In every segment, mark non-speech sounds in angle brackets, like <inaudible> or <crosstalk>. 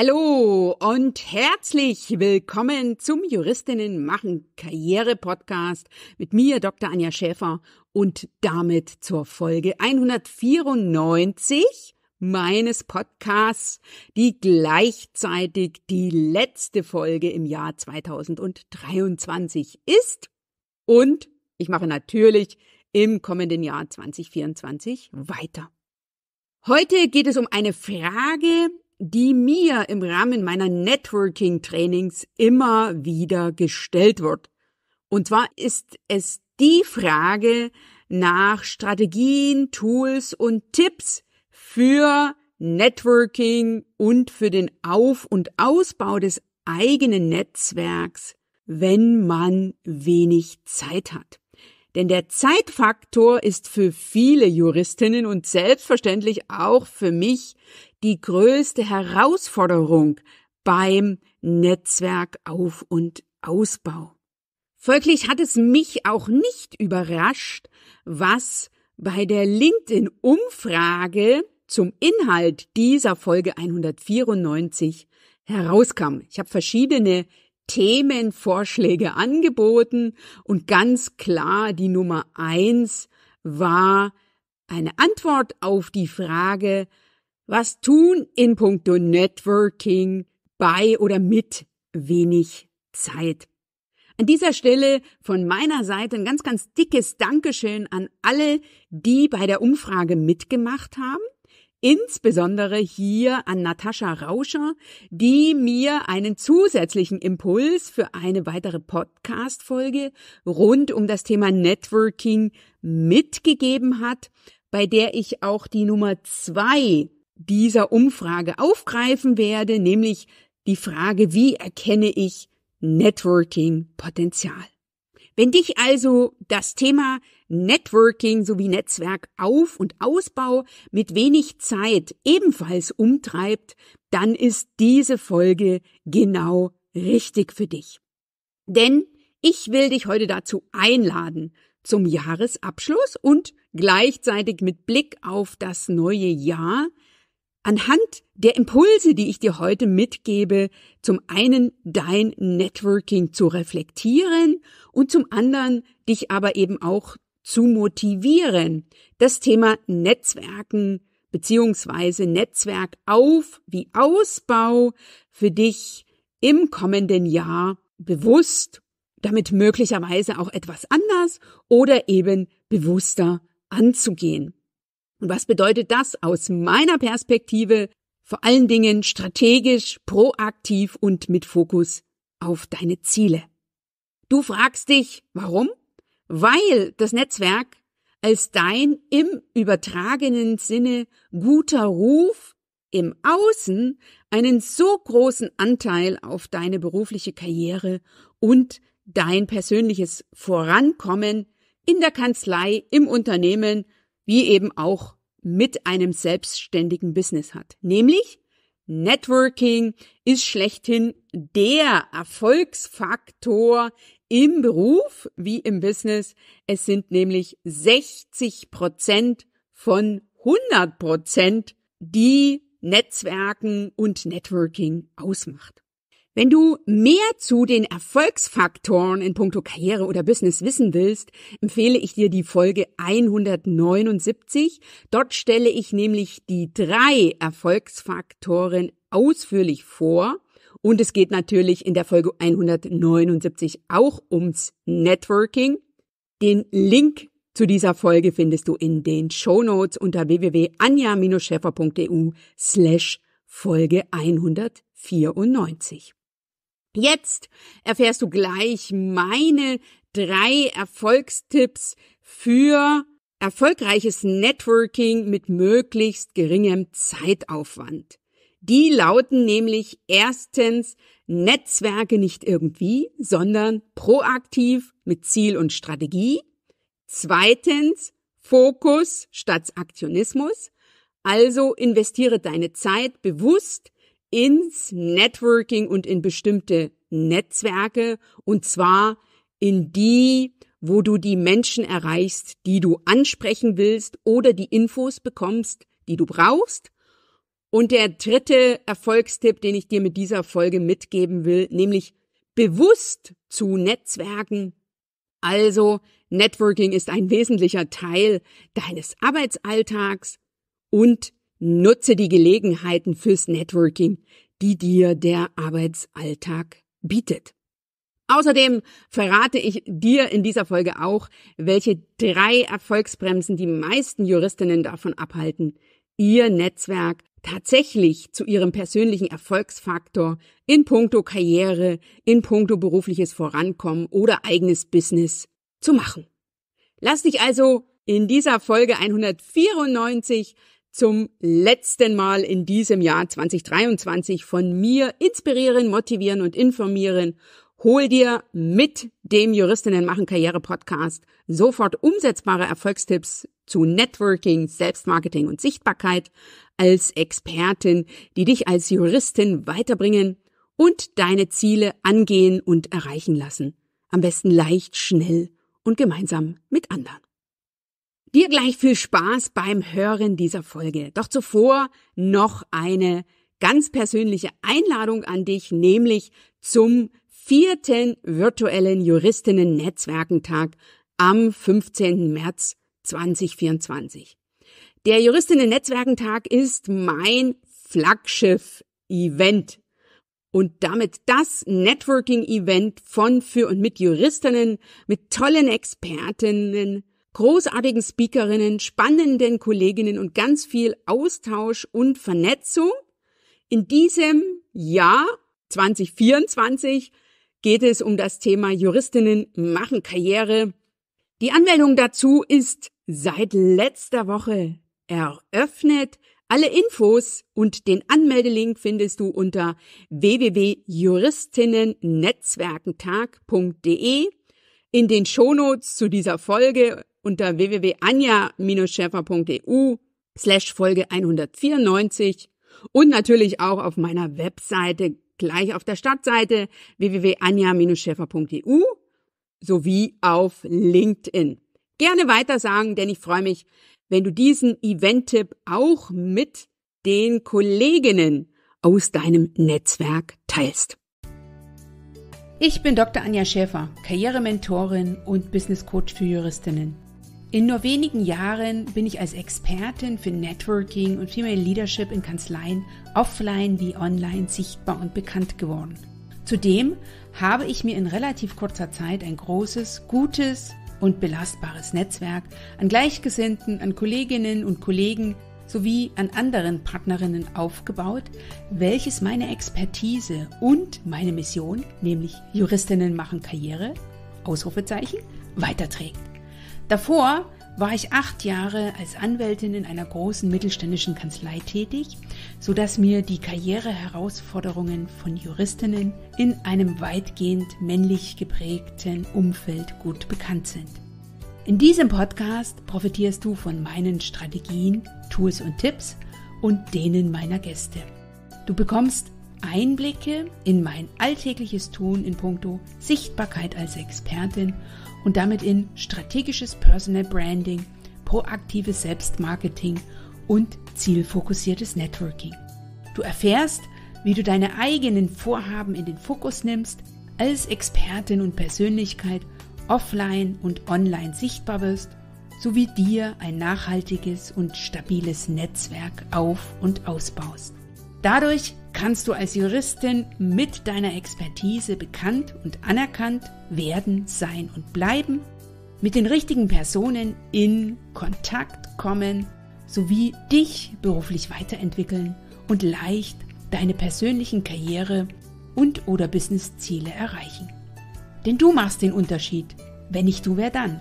Hallo und herzlich willkommen zum Juristinnen machen Karriere Podcast mit mir Dr. Anja Schäfer und damit zur Folge 194 meines Podcasts, die gleichzeitig die letzte Folge im Jahr 2023 ist und ich mache natürlich im kommenden Jahr 2024 weiter. Heute geht es um eine Frage, die mir im Rahmen meiner Networking-Trainings immer wieder gestellt wird. Und zwar ist es die Frage nach Strategien, Tools und Tipps für Networking und für den Auf- und Ausbau des eigenen Netzwerks, wenn man wenig Zeit hat. Denn der Zeitfaktor ist für viele Juristinnen und selbstverständlich auch für mich die größte Herausforderung beim Netzwerkauf- und Ausbau. Folglich hat es mich auch nicht überrascht, was bei der LinkedIn-Umfrage zum Inhalt dieser Folge 194 herauskam. Ich habe verschiedene Themenvorschläge angeboten und ganz klar die Nummer eins war eine Antwort auf die Frage, was tun in puncto Networking bei oder mit wenig Zeit? An dieser Stelle von meiner Seite ein ganz, ganz dickes Dankeschön an alle, die bei der Umfrage mitgemacht haben. Insbesondere hier an Natascha Rauscher, die mir einen zusätzlichen Impuls für eine weitere Podcast-Folge rund um das Thema Networking mitgegeben hat, bei der ich auch die Nummer zwei dieser Umfrage aufgreifen werde, nämlich die Frage, wie erkenne ich Networking-Potenzial? Wenn dich also das Thema Networking sowie Netzwerk auf und Ausbau mit wenig Zeit ebenfalls umtreibt, dann ist diese Folge genau richtig für dich. Denn ich will dich heute dazu einladen, zum Jahresabschluss und gleichzeitig mit Blick auf das neue Jahr Anhand der Impulse, die ich dir heute mitgebe, zum einen dein Networking zu reflektieren und zum anderen dich aber eben auch zu motivieren, das Thema Netzwerken beziehungsweise Netzwerkauf wie Ausbau für dich im kommenden Jahr bewusst, damit möglicherweise auch etwas anders oder eben bewusster anzugehen. Und was bedeutet das aus meiner Perspektive? Vor allen Dingen strategisch, proaktiv und mit Fokus auf deine Ziele. Du fragst dich, warum? Weil das Netzwerk als dein im übertragenen Sinne guter Ruf im Außen einen so großen Anteil auf deine berufliche Karriere und dein persönliches Vorankommen in der Kanzlei, im Unternehmen wie eben auch mit einem selbstständigen Business hat. Nämlich Networking ist schlechthin der Erfolgsfaktor im Beruf wie im Business. Es sind nämlich 60 Prozent von 100 Prozent, die Netzwerken und Networking ausmacht. Wenn du mehr zu den Erfolgsfaktoren in puncto Karriere oder Business wissen willst, empfehle ich dir die Folge 179. Dort stelle ich nämlich die drei Erfolgsfaktoren ausführlich vor. Und es geht natürlich in der Folge 179 auch ums Networking. Den Link zu dieser Folge findest du in den Show Notes unter www.anja-scheffer.eu slash Folge 194. Jetzt erfährst du gleich meine drei Erfolgstipps für erfolgreiches Networking mit möglichst geringem Zeitaufwand. Die lauten nämlich erstens Netzwerke nicht irgendwie, sondern proaktiv mit Ziel und Strategie. Zweitens Fokus statt Aktionismus. Also investiere deine Zeit bewusst ins Networking und in bestimmte Netzwerke und zwar in die, wo du die Menschen erreichst, die du ansprechen willst oder die Infos bekommst, die du brauchst. Und der dritte Erfolgstipp, den ich dir mit dieser Folge mitgeben will, nämlich bewusst zu Netzwerken. Also Networking ist ein wesentlicher Teil deines Arbeitsalltags und Nutze die Gelegenheiten fürs Networking, die dir der Arbeitsalltag bietet. Außerdem verrate ich dir in dieser Folge auch, welche drei Erfolgsbremsen die meisten Juristinnen davon abhalten, ihr Netzwerk tatsächlich zu ihrem persönlichen Erfolgsfaktor in puncto Karriere, in puncto berufliches Vorankommen oder eigenes Business zu machen. Lass dich also in dieser Folge 194 zum letzten Mal in diesem Jahr 2023 von mir inspirieren, motivieren und informieren. Hol dir mit dem Juristinnen machen Karriere Podcast sofort umsetzbare Erfolgstipps zu Networking, Selbstmarketing und Sichtbarkeit als Expertin, die dich als Juristin weiterbringen und deine Ziele angehen und erreichen lassen. Am besten leicht, schnell und gemeinsam mit anderen. Dir gleich viel Spaß beim Hören dieser Folge. Doch zuvor noch eine ganz persönliche Einladung an dich, nämlich zum vierten virtuellen Juristinnen-Netzwerkentag am 15. März 2024. Der Juristinnen-Netzwerkentag ist mein Flaggschiff-Event und damit das Networking-Event von, für und mit Juristinnen, mit tollen Expertinnen, großartigen Speakerinnen, spannenden Kolleginnen und ganz viel Austausch und Vernetzung. In diesem Jahr 2024 geht es um das Thema Juristinnen machen Karriere. Die Anmeldung dazu ist seit letzter Woche eröffnet. Alle Infos und den Anmeldelink findest du unter www.juristinnennetzwerkentag.de. In den Shownotes zu dieser Folge unter www.anja-schäfer.eu slash Folge 194 und natürlich auch auf meiner Webseite gleich auf der Stadtseite www.anja-schäfer.eu sowie auf LinkedIn. Gerne weitersagen, denn ich freue mich, wenn du diesen Event-Tipp auch mit den Kolleginnen aus deinem Netzwerk teilst. Ich bin Dr. Anja Schäfer, Karrierementorin und Business Coach für Juristinnen. In nur wenigen Jahren bin ich als Expertin für Networking und Female Leadership in Kanzleien offline wie online sichtbar und bekannt geworden. Zudem habe ich mir in relativ kurzer Zeit ein großes, gutes und belastbares Netzwerk an Gleichgesinnten, an Kolleginnen und Kollegen sowie an anderen Partnerinnen aufgebaut, welches meine Expertise und meine Mission, nämlich Juristinnen machen Karriere, Ausrufezeichen, weiterträgt. Davor war ich acht Jahre als Anwältin in einer großen mittelständischen Kanzlei tätig, sodass mir die Karriereherausforderungen von Juristinnen in einem weitgehend männlich geprägten Umfeld gut bekannt sind. In diesem Podcast profitierst du von meinen Strategien, Tools und Tipps und denen meiner Gäste. Du bekommst Einblicke in mein alltägliches Tun in puncto Sichtbarkeit als Expertin und damit in strategisches Personal Branding, proaktives Selbstmarketing und zielfokussiertes Networking. Du erfährst, wie du deine eigenen Vorhaben in den Fokus nimmst, als Expertin und Persönlichkeit offline und online sichtbar wirst, sowie dir ein nachhaltiges und stabiles Netzwerk auf und ausbaust. Dadurch kannst du als Juristin mit deiner Expertise bekannt und anerkannt werden, sein und bleiben, mit den richtigen Personen in Kontakt kommen, sowie dich beruflich weiterentwickeln und leicht deine persönlichen Karriere und oder Businessziele erreichen. Denn du machst den Unterschied. Wenn nicht du, wer dann?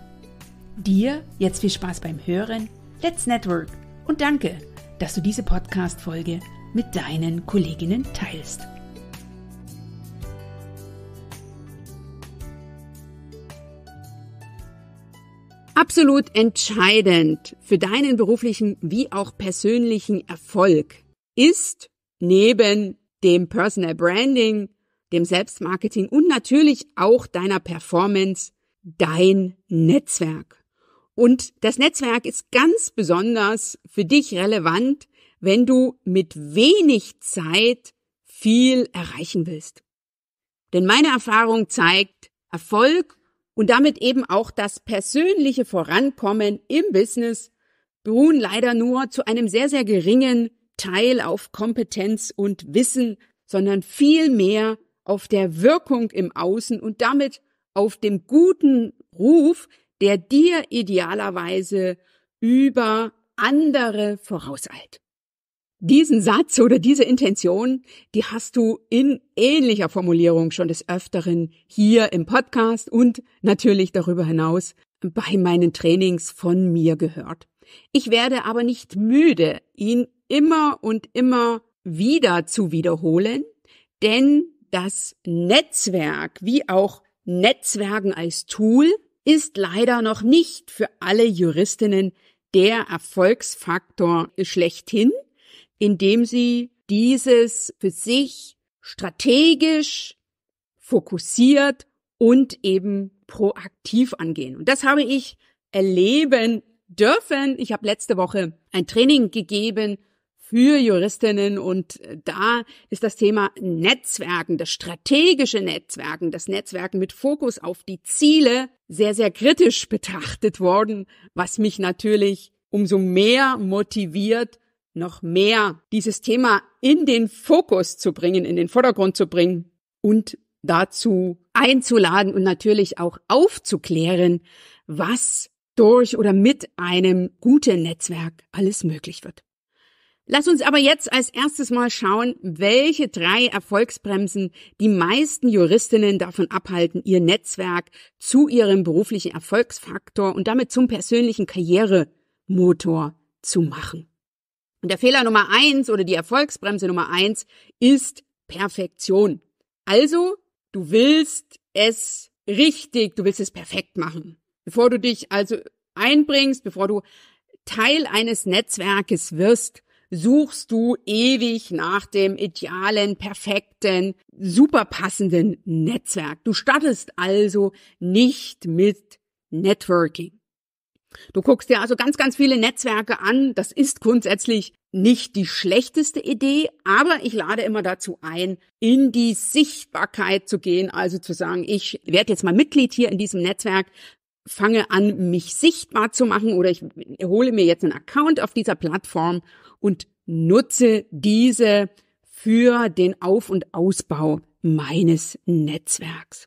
Dir jetzt viel Spaß beim Hören. Let's Network und danke, dass du diese Podcast-Folge mit deinen Kolleginnen teilst. Absolut entscheidend für deinen beruflichen wie auch persönlichen Erfolg ist neben dem Personal Branding, dem Selbstmarketing und natürlich auch deiner Performance dein Netzwerk. Und das Netzwerk ist ganz besonders für dich relevant, wenn du mit wenig Zeit viel erreichen willst. Denn meine Erfahrung zeigt, Erfolg und damit eben auch das persönliche Vorankommen im Business beruhen leider nur zu einem sehr, sehr geringen Teil auf Kompetenz und Wissen, sondern viel mehr auf der Wirkung im Außen und damit auf dem guten Ruf, der dir idealerweise über andere vorauseilt. Diesen Satz oder diese Intention, die hast du in ähnlicher Formulierung schon des Öfteren hier im Podcast und natürlich darüber hinaus bei meinen Trainings von mir gehört. Ich werde aber nicht müde, ihn immer und immer wieder zu wiederholen, denn das Netzwerk wie auch Netzwerken als Tool ist leider noch nicht für alle Juristinnen der Erfolgsfaktor schlechthin indem sie dieses für sich strategisch, fokussiert und eben proaktiv angehen. Und das habe ich erleben dürfen. Ich habe letzte Woche ein Training gegeben für Juristinnen und äh, da ist das Thema Netzwerken, das strategische Netzwerken, das Netzwerken mit Fokus auf die Ziele sehr, sehr kritisch betrachtet worden, was mich natürlich umso mehr motiviert, noch mehr dieses Thema in den Fokus zu bringen, in den Vordergrund zu bringen und dazu einzuladen und natürlich auch aufzuklären, was durch oder mit einem guten Netzwerk alles möglich wird. Lass uns aber jetzt als erstes mal schauen, welche drei Erfolgsbremsen die meisten Juristinnen davon abhalten, ihr Netzwerk zu ihrem beruflichen Erfolgsfaktor und damit zum persönlichen Karrieremotor zu machen. Und der Fehler Nummer eins oder die Erfolgsbremse Nummer eins ist Perfektion. Also, du willst es richtig, du willst es perfekt machen. Bevor du dich also einbringst, bevor du Teil eines Netzwerkes wirst, suchst du ewig nach dem idealen, perfekten, super passenden Netzwerk. Du startest also nicht mit Networking. Du guckst dir also ganz, ganz viele Netzwerke an. Das ist grundsätzlich nicht die schlechteste Idee, aber ich lade immer dazu ein, in die Sichtbarkeit zu gehen, also zu sagen, ich werde jetzt mal Mitglied hier in diesem Netzwerk, fange an, mich sichtbar zu machen oder ich hole mir jetzt einen Account auf dieser Plattform und nutze diese für den Auf- und Ausbau meines Netzwerks.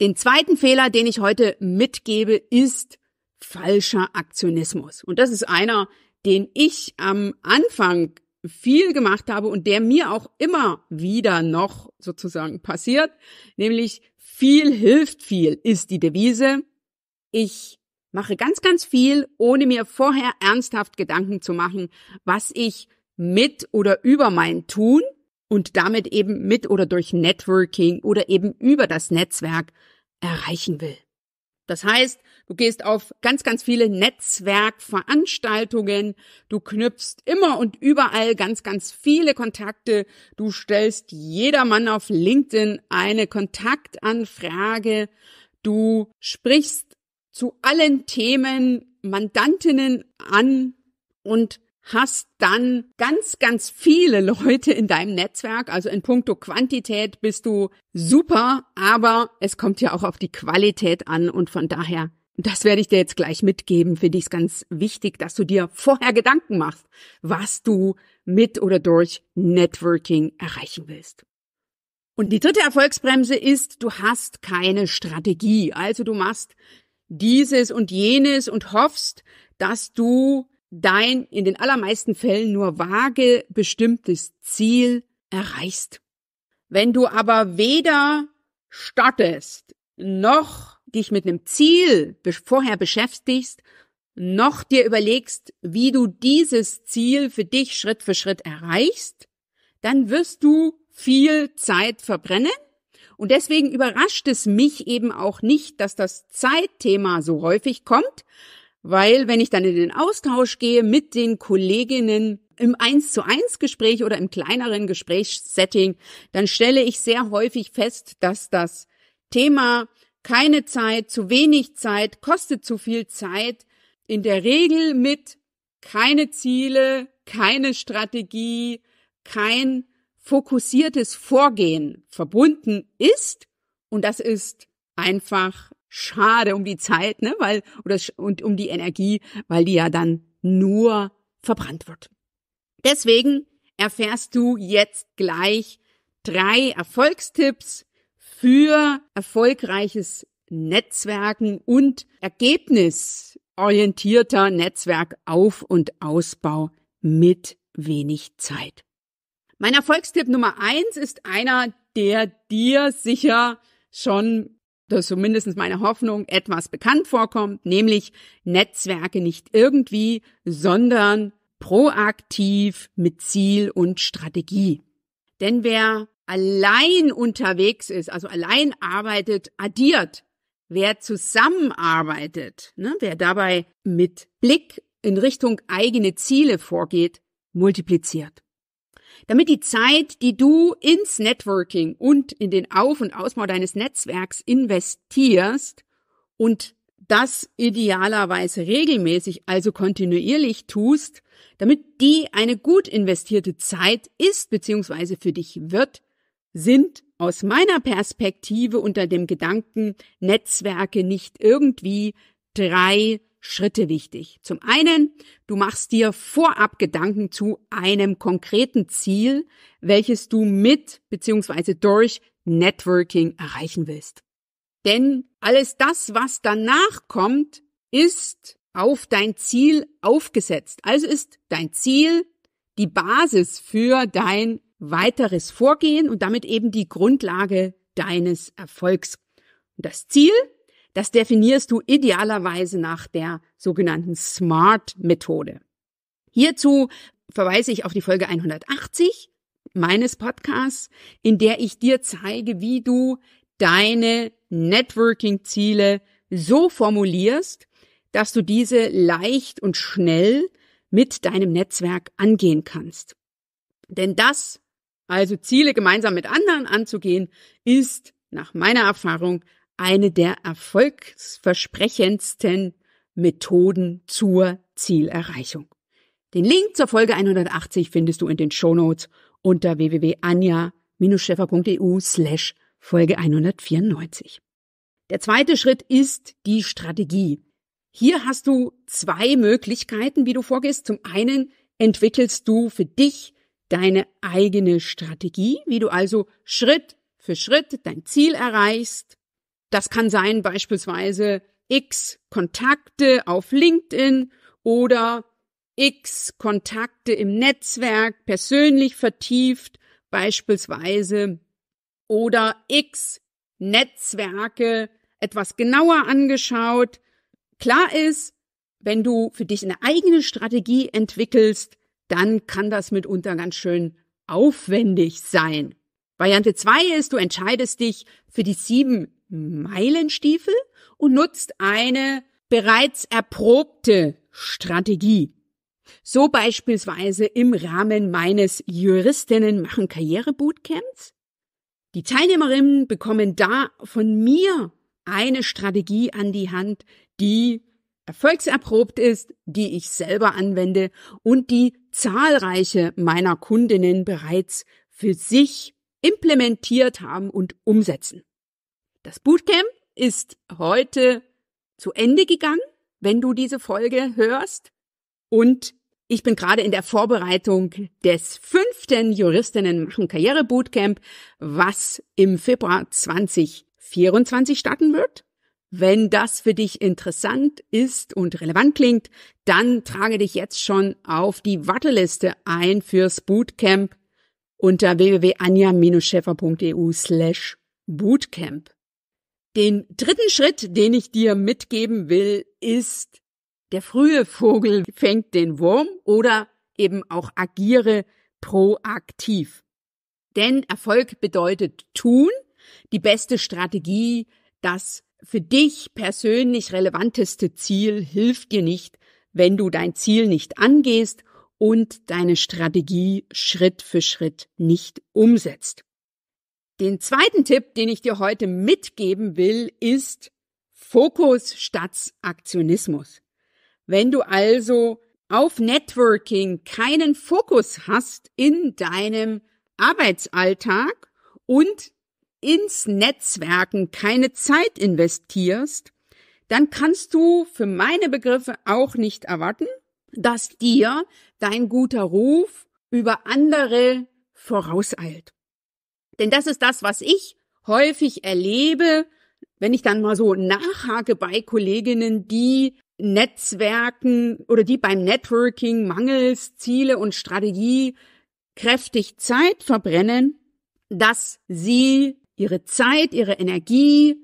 Den zweiten Fehler, den ich heute mitgebe, ist falscher Aktionismus. Und das ist einer, den ich am Anfang viel gemacht habe und der mir auch immer wieder noch sozusagen passiert, nämlich viel hilft viel ist die Devise. Ich mache ganz, ganz viel, ohne mir vorher ernsthaft Gedanken zu machen, was ich mit oder über mein Tun und damit eben mit oder durch Networking oder eben über das Netzwerk erreichen will. Das heißt, Du gehst auf ganz, ganz viele Netzwerkveranstaltungen. Du knüpfst immer und überall ganz, ganz viele Kontakte. Du stellst jedermann auf LinkedIn eine Kontaktanfrage. Du sprichst zu allen Themen Mandantinnen an und hast dann ganz, ganz viele <laughs> Leute in deinem Netzwerk. Also in puncto Quantität bist du super, aber es kommt ja auch auf die Qualität an und von daher das werde ich dir jetzt gleich mitgeben. Finde ich es ganz wichtig, dass du dir vorher Gedanken machst, was du mit oder durch Networking erreichen willst. Und die dritte Erfolgsbremse ist, du hast keine Strategie. Also du machst dieses und jenes und hoffst, dass du dein in den allermeisten Fällen nur vage bestimmtes Ziel erreichst. Wenn du aber weder startest noch dich mit einem Ziel vorher beschäftigst, noch dir überlegst, wie du dieses Ziel für dich Schritt für Schritt erreichst, dann wirst du viel Zeit verbrennen. Und deswegen überrascht es mich eben auch nicht, dass das Zeitthema so häufig kommt, weil wenn ich dann in den Austausch gehe mit den Kolleginnen im 1 zu 1 Gespräch oder im kleineren Gesprächssetting, dann stelle ich sehr häufig fest, dass das Thema keine Zeit, zu wenig Zeit, kostet zu viel Zeit, in der Regel mit keine Ziele, keine Strategie, kein fokussiertes Vorgehen verbunden ist. Und das ist einfach schade um die Zeit, ne, weil, oder, und um die Energie, weil die ja dann nur verbrannt wird. Deswegen erfährst du jetzt gleich drei Erfolgstipps, für erfolgreiches Netzwerken und ergebnisorientierter Netzwerkauf- und Ausbau mit wenig Zeit. Mein Erfolgstipp Nummer eins ist einer, der dir sicher schon, das ist zumindest meine Hoffnung, etwas bekannt vorkommt, nämlich Netzwerke nicht irgendwie, sondern proaktiv mit Ziel und Strategie. Denn wer allein unterwegs ist, also allein arbeitet, addiert. Wer zusammenarbeitet, ne, wer dabei mit Blick in Richtung eigene Ziele vorgeht, multipliziert. Damit die Zeit, die du ins Networking und in den Auf- und Ausbau deines Netzwerks investierst und das idealerweise regelmäßig, also kontinuierlich tust, damit die eine gut investierte Zeit ist bzw. für dich wird, sind aus meiner Perspektive unter dem Gedanken Netzwerke nicht irgendwie drei Schritte wichtig. Zum einen, du machst dir vorab Gedanken zu einem konkreten Ziel, welches du mit bzw. durch Networking erreichen willst. Denn alles das, was danach kommt, ist auf dein Ziel aufgesetzt. Also ist dein Ziel die Basis für dein weiteres Vorgehen und damit eben die Grundlage deines Erfolgs. Und das Ziel, das definierst du idealerweise nach der sogenannten SMART-Methode. Hierzu verweise ich auf die Folge 180 meines Podcasts, in der ich dir zeige, wie du deine Networking-Ziele so formulierst, dass du diese leicht und schnell mit deinem Netzwerk angehen kannst. Denn das also Ziele gemeinsam mit anderen anzugehen, ist nach meiner Erfahrung eine der erfolgsversprechendsten Methoden zur Zielerreichung. Den Link zur Folge 180 findest du in den Shownotes unter www.anja-scheffer.eu slash Folge 194. Der zweite Schritt ist die Strategie. Hier hast du zwei Möglichkeiten, wie du vorgehst. Zum einen entwickelst du für dich deine eigene Strategie, wie du also Schritt für Schritt dein Ziel erreichst. Das kann sein beispielsweise x Kontakte auf LinkedIn oder x Kontakte im Netzwerk persönlich vertieft beispielsweise oder x Netzwerke etwas genauer angeschaut. Klar ist, wenn du für dich eine eigene Strategie entwickelst, dann kann das mitunter ganz schön aufwendig sein. Variante zwei ist, du entscheidest dich für die sieben Meilenstiefel und nutzt eine bereits erprobte Strategie. So beispielsweise im Rahmen meines Juristinnen machen Karriere Bootcamps. Die Teilnehmerinnen bekommen da von mir eine Strategie an die Hand, die erfolgserprobt ist, die ich selber anwende und die zahlreiche meiner Kundinnen bereits für sich implementiert haben und umsetzen. Das Bootcamp ist heute zu Ende gegangen, wenn du diese Folge hörst. Und ich bin gerade in der Vorbereitung des fünften Juristinnen machen Karriere Bootcamp, was im Februar 2024 starten wird. Wenn das für dich interessant ist und relevant klingt, dann trage dich jetzt schon auf die Warteliste ein fürs Bootcamp unter www.anja-scheffer.eu slash Bootcamp. Den dritten Schritt, den ich dir mitgeben will, ist, der frühe Vogel fängt den Wurm oder eben auch agiere proaktiv. Denn Erfolg bedeutet tun, die beste Strategie, das für dich persönlich relevanteste Ziel hilft dir nicht, wenn du dein Ziel nicht angehst und deine Strategie Schritt für Schritt nicht umsetzt. Den zweiten Tipp, den ich dir heute mitgeben will, ist Fokus statt Aktionismus. Wenn du also auf Networking keinen Fokus hast in deinem Arbeitsalltag und ins Netzwerken keine Zeit investierst, dann kannst du für meine Begriffe auch nicht erwarten, dass dir dein guter Ruf über andere vorauseilt. Denn das ist das, was ich häufig erlebe, wenn ich dann mal so nachhake bei Kolleginnen, die Netzwerken oder die beim Networking mangels Ziele und Strategie kräftig Zeit verbrennen, dass sie ihre Zeit, ihre Energie,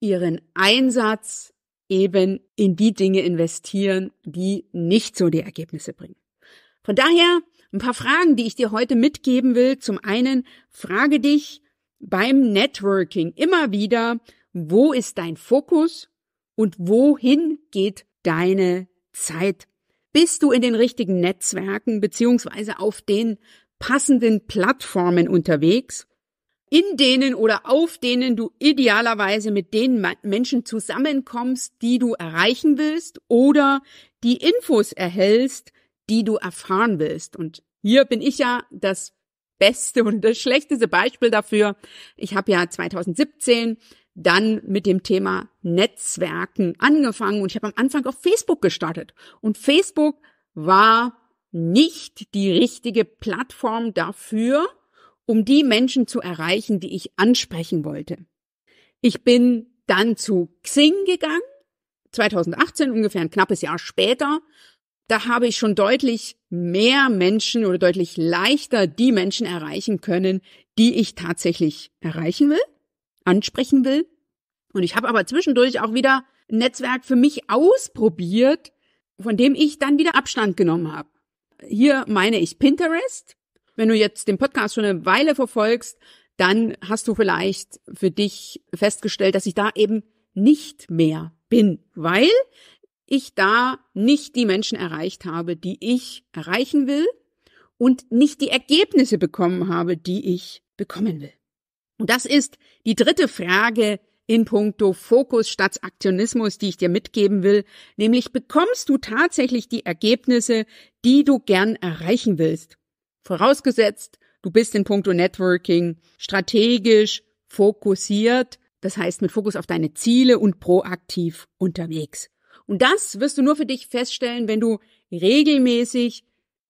ihren Einsatz eben in die Dinge investieren, die nicht so die Ergebnisse bringen. Von daher ein paar Fragen, die ich dir heute mitgeben will. Zum einen frage dich beim Networking immer wieder, wo ist dein Fokus und wohin geht deine Zeit? Bist du in den richtigen Netzwerken beziehungsweise auf den passenden Plattformen unterwegs? in denen oder auf denen du idealerweise mit den Menschen zusammenkommst, die du erreichen willst oder die Infos erhältst, die du erfahren willst. Und hier bin ich ja das beste und das schlechteste Beispiel dafür. Ich habe ja 2017 dann mit dem Thema Netzwerken angefangen und ich habe am Anfang auf Facebook gestartet. Und Facebook war nicht die richtige Plattform dafür, um die Menschen zu erreichen, die ich ansprechen wollte. Ich bin dann zu Xing gegangen, 2018 ungefähr ein knappes Jahr später. Da habe ich schon deutlich mehr Menschen oder deutlich leichter die Menschen erreichen können, die ich tatsächlich erreichen will, ansprechen will. Und ich habe aber zwischendurch auch wieder ein Netzwerk für mich ausprobiert, von dem ich dann wieder Abstand genommen habe. Hier meine ich Pinterest. Wenn du jetzt den Podcast schon eine Weile verfolgst, dann hast du vielleicht für dich festgestellt, dass ich da eben nicht mehr bin, weil ich da nicht die Menschen erreicht habe, die ich erreichen will und nicht die Ergebnisse bekommen habe, die ich bekommen will. Und das ist die dritte Frage in puncto Fokus statt Aktionismus, die ich dir mitgeben will, nämlich bekommst du tatsächlich die Ergebnisse, die du gern erreichen willst Vorausgesetzt, du bist in puncto Networking strategisch, fokussiert, das heißt mit Fokus auf deine Ziele und proaktiv unterwegs. Und das wirst du nur für dich feststellen, wenn du regelmäßig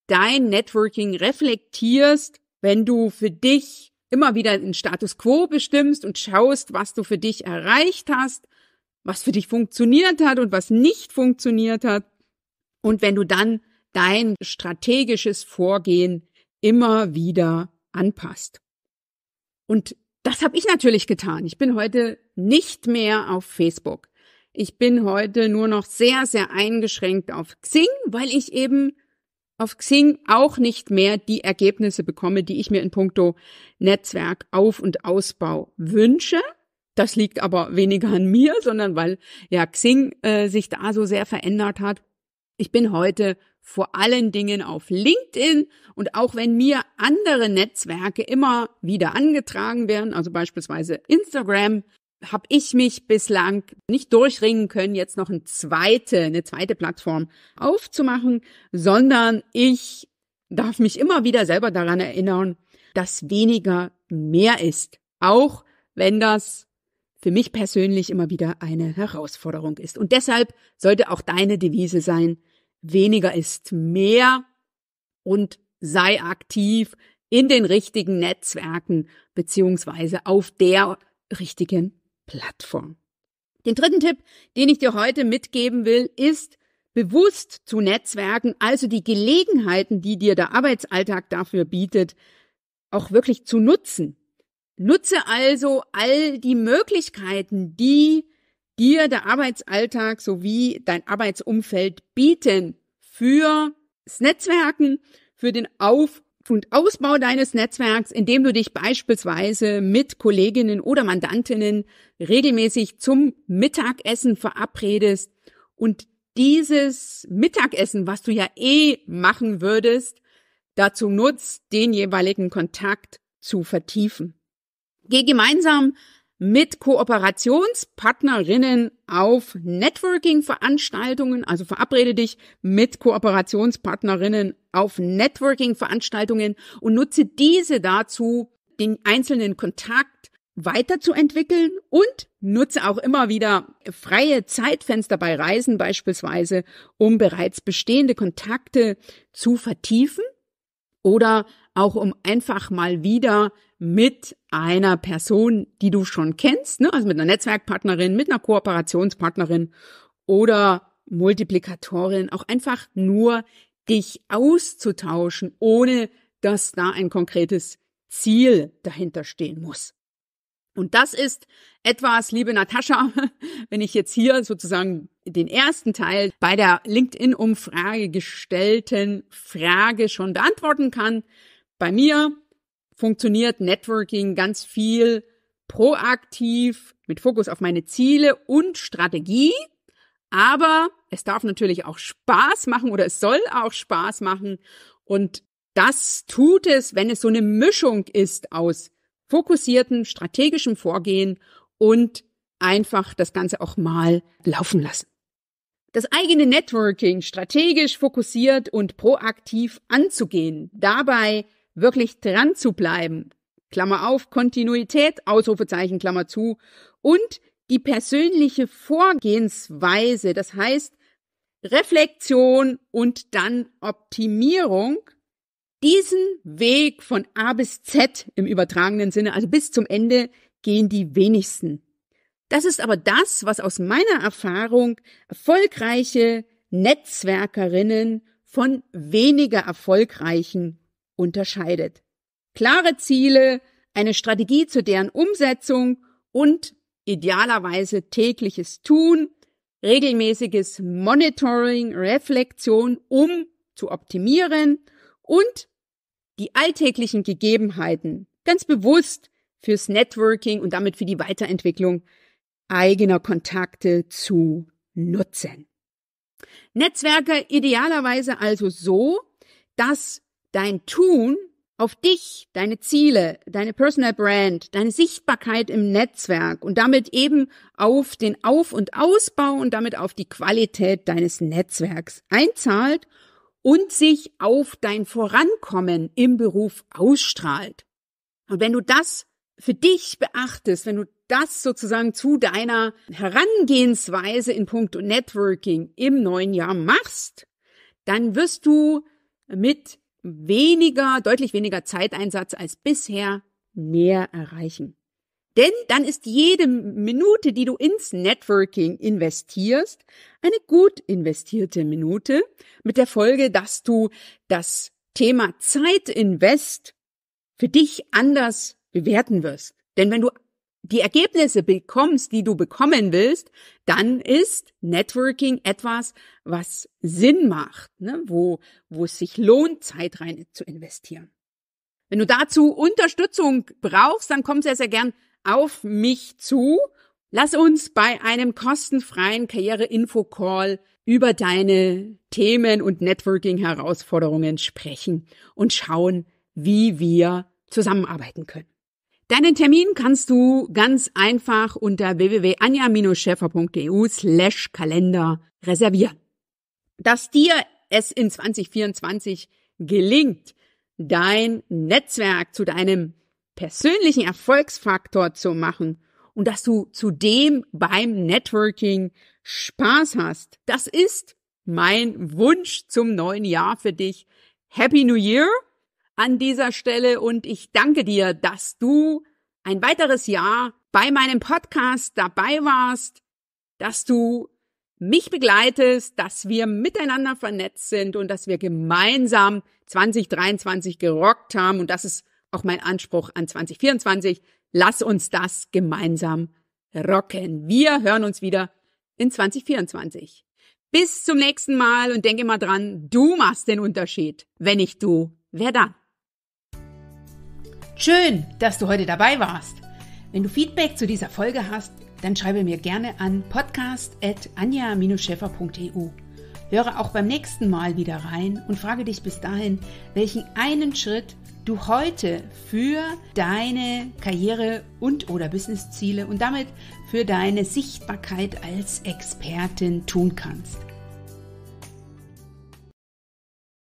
dein Networking reflektierst, wenn du für dich immer wieder den Status quo bestimmst und schaust, was du für dich erreicht hast, was für dich funktioniert hat und was nicht funktioniert hat. Und wenn du dann dein strategisches Vorgehen immer wieder anpasst. Und das habe ich natürlich getan. Ich bin heute nicht mehr auf Facebook. Ich bin heute nur noch sehr, sehr eingeschränkt auf Xing, weil ich eben auf Xing auch nicht mehr die Ergebnisse bekomme, die ich mir in puncto Netzwerk auf- und Ausbau wünsche. Das liegt aber weniger an mir, sondern weil ja Xing äh, sich da so sehr verändert hat. Ich bin heute vor allen Dingen auf LinkedIn und auch wenn mir andere Netzwerke immer wieder angetragen werden, also beispielsweise Instagram, habe ich mich bislang nicht durchringen können, jetzt noch eine zweite, eine zweite Plattform aufzumachen, sondern ich darf mich immer wieder selber daran erinnern, dass weniger mehr ist, auch wenn das für mich persönlich immer wieder eine Herausforderung ist. Und deshalb sollte auch deine Devise sein, weniger ist mehr und sei aktiv in den richtigen Netzwerken beziehungsweise auf der richtigen Plattform. Den dritten Tipp, den ich dir heute mitgeben will, ist bewusst zu Netzwerken, also die Gelegenheiten, die dir der Arbeitsalltag dafür bietet, auch wirklich zu nutzen. Nutze also all die Möglichkeiten, die dir der Arbeitsalltag sowie dein Arbeitsumfeld bieten für das Netzwerken, für den Auf- und Ausbau deines Netzwerks, indem du dich beispielsweise mit Kolleginnen oder Mandantinnen regelmäßig zum Mittagessen verabredest und dieses Mittagessen, was du ja eh machen würdest, dazu nutzt, den jeweiligen Kontakt zu vertiefen. Geh gemeinsam mit Kooperationspartnerinnen auf Networking-Veranstaltungen. Also verabrede dich mit Kooperationspartnerinnen auf Networking-Veranstaltungen und nutze diese dazu, den einzelnen Kontakt weiterzuentwickeln und nutze auch immer wieder freie Zeitfenster bei Reisen beispielsweise, um bereits bestehende Kontakte zu vertiefen oder auch um einfach mal wieder mit einer Person, die du schon kennst, ne? also mit einer Netzwerkpartnerin, mit einer Kooperationspartnerin oder Multiplikatorin, auch einfach nur dich auszutauschen, ohne dass da ein konkretes Ziel dahinter stehen muss. Und das ist etwas, liebe Natascha, <laughs> wenn ich jetzt hier sozusagen den ersten Teil bei der LinkedIn-Umfrage gestellten Frage schon beantworten kann. Bei mir funktioniert Networking ganz viel proaktiv mit Fokus auf meine Ziele und Strategie. Aber es darf natürlich auch Spaß machen oder es soll auch Spaß machen. Und das tut es, wenn es so eine Mischung ist aus fokussiertem, strategischem Vorgehen und einfach das Ganze auch mal laufen lassen das eigene Networking strategisch fokussiert und proaktiv anzugehen, dabei wirklich dran zu bleiben, Klammer auf, Kontinuität, Ausrufezeichen, Klammer zu, und die persönliche Vorgehensweise, das heißt Reflexion und dann Optimierung, diesen Weg von A bis Z im übertragenen Sinne, also bis zum Ende, gehen die wenigsten. Das ist aber das, was aus meiner Erfahrung erfolgreiche Netzwerkerinnen von weniger erfolgreichen unterscheidet. Klare Ziele, eine Strategie zu deren Umsetzung und idealerweise tägliches Tun, regelmäßiges Monitoring, Reflexion, um zu optimieren und die alltäglichen Gegebenheiten ganz bewusst fürs Networking und damit für die Weiterentwicklung eigener Kontakte zu nutzen. Netzwerke idealerweise also so, dass dein Tun auf dich, deine Ziele, deine Personal Brand, deine Sichtbarkeit im Netzwerk und damit eben auf den Auf- und Ausbau und damit auf die Qualität deines Netzwerks einzahlt und sich auf dein Vorankommen im Beruf ausstrahlt. Und wenn du das für dich beachtest, wenn du das sozusagen zu deiner Herangehensweise in puncto Networking im neuen Jahr machst, dann wirst du mit weniger, deutlich weniger Zeiteinsatz als bisher mehr erreichen. Denn dann ist jede Minute, die du ins Networking investierst, eine gut investierte Minute mit der Folge, dass du das Thema Zeitinvest für dich anders bewerten wirst. Denn wenn du die Ergebnisse bekommst, die du bekommen willst, dann ist Networking etwas, was Sinn macht, ne? wo, wo es sich lohnt, Zeit rein zu investieren. Wenn du dazu Unterstützung brauchst, dann komm sehr, sehr gern auf mich zu. Lass uns bei einem kostenfreien Karriere-Info-Call über deine Themen und Networking-Herausforderungen sprechen und schauen, wie wir zusammenarbeiten können. Deinen Termin kannst du ganz einfach unter www.anja-schäfer.eu slash Kalender reservieren. Dass dir es in 2024 gelingt, dein Netzwerk zu deinem persönlichen Erfolgsfaktor zu machen und dass du zudem beim Networking Spaß hast, das ist mein Wunsch zum neuen Jahr für dich. Happy New Year! an dieser Stelle und ich danke dir, dass du ein weiteres Jahr bei meinem Podcast dabei warst, dass du mich begleitest, dass wir miteinander vernetzt sind und dass wir gemeinsam 2023 gerockt haben. Und das ist auch mein Anspruch an 2024. Lass uns das gemeinsam rocken. Wir hören uns wieder in 2024. Bis zum nächsten Mal und denke immer dran, du machst den Unterschied. Wenn nicht du, wer dann? Schön, dass du heute dabei warst. Wenn du Feedback zu dieser Folge hast, dann schreibe mir gerne an podcast.anja-scheffer.eu. Höre auch beim nächsten Mal wieder rein und frage dich bis dahin, welchen einen Schritt du heute für deine Karriere und oder Businessziele und damit für deine Sichtbarkeit als Expertin tun kannst.